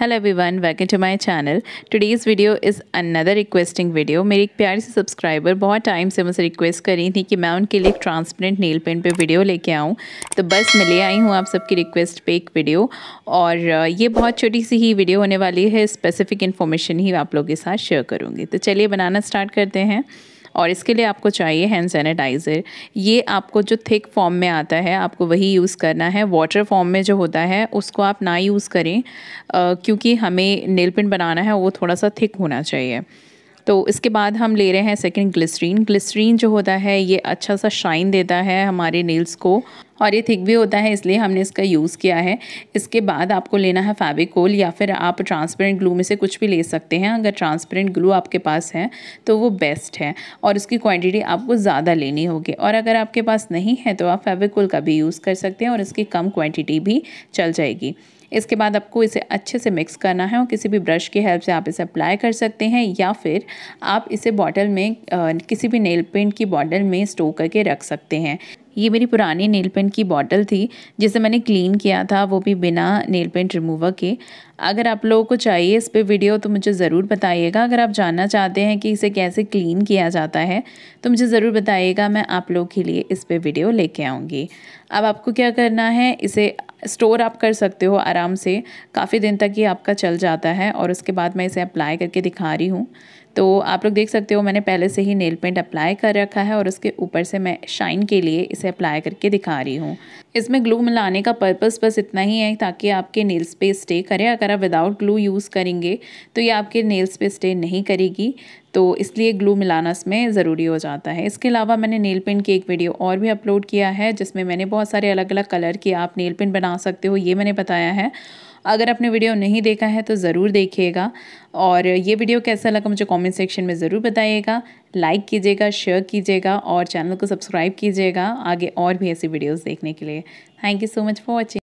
hello everyone welcome to my channel today's video is another requesting video मेरी एक प्यारी सी subscriber बहुत time से मुझसे रिक्वेस्ट कर रही थी कि मैं उनके लिए एक ट्रांसपेरेंट नील पेंट पे वीडियो लेके आऊँ तो बस मैं ले आई हूँ आप सबकी रिक्वेस्ट पे एक वीडियो और ये बहुत छोटी सी ही वीडियो होने वाली है स्पेसिफिक इन्फॉर्मेशन ही आप लोगों के साथ शेयर करूँगी तो चलिए बनाना स्टार्ट करते हैं और इसके लिए आपको चाहिए हैंड सैनिटाइज़र ये आपको जो थिक फॉर्म में आता है आपको वही यूज़ करना है वाटर फॉर्म में जो होता है उसको आप ना यूज़ करें क्योंकि हमें नेल पेंट बनाना है वो थोड़ा सा थिक होना चाहिए तो इसके बाद हम ले रहे हैं सेकंड ग्लिसरीन ग्लिसरीन जो होता है ये अच्छा सा शाइन देता है हमारे नेल्स को और ये थिक भी होता है इसलिए हमने इसका यूज़ किया है इसके बाद आपको लेना है फैबिकोल या फिर आप ट्रांसपेरेंट ग्लू में से कुछ भी ले सकते हैं अगर ट्रांसपेरेंट ग्लू आपके पास है तो वो बेस्ट है और उसकी क्वांटिटी आपको ज़्यादा लेनी होगी और अगर आपके पास नहीं है तो आप फेविकोल का भी यूज़ कर सकते हैं और इसकी कम क्वान्टिटी भी चल जाएगी इसके बाद आपको इसे अच्छे से मिक्स करना है और किसी भी ब्रश की हेल्प से आप इसे अप्लाई कर सकते हैं या फिर आप इसे बॉटल में किसी भी नेल पेंट की बॉटल में स्टोर करके रख सकते हैं ये मेरी पुरानी नेल पेंट की बॉटल थी जिसे मैंने क्लीन किया था वो भी बिना नेल पेंट रिमूवर के अगर आप लोगों को चाहिए इस पर वीडियो तो मुझे ज़रूर बताइएगा अगर आप जानना चाहते हैं कि इसे कैसे क्लीन किया जाता है तो मुझे ज़रूर बताइएगा मैं आप लोगों के लिए इस पर वीडियो लेके आऊँगी अब आपको क्या करना है इसे स्टोर आप कर सकते हो आराम से काफ़ी दिन तक ये आपका चल जाता है और उसके बाद मैं इसे अप्लाई करके दिखा रही हूँ तो आप लोग देख सकते हो मैंने पहले से ही नेल पेंट अप्लाई कर रखा है और उसके ऊपर से मैं शाइन के लिए इसे अप्लाई करके दिखा रही हूँ इसमें ग्लू मिलाने का पर्पस बस इतना ही है ताकि आपके नेल्स पे स्टे करें अगर आप विदाउट ग्लू यूज़ करेंगे तो ये आपके नेल्स पे स्टे नहीं करेगी तो इसलिए ग्लू मिलाना इसमें ज़रूरी हो जाता है इसके अलावा मैंने नेल पेंट की एक वीडियो और भी अपलोड किया है जिसमें मैंने बहुत सारे अलग अलग कलर के आप नेल पेंट बना सकते हो ये मैंने बताया है अगर आपने वीडियो नहीं देखा है तो ज़रूर देखिएगा और ये वीडियो कैसा लगा मुझे कमेंट सेक्शन में ज़रूर बताइएगा लाइक कीजिएगा शेयर कीजिएगा और चैनल को सब्सक्राइब कीजिएगा आगे और भी ऐसी वीडियोस देखने के लिए thank you so much for watching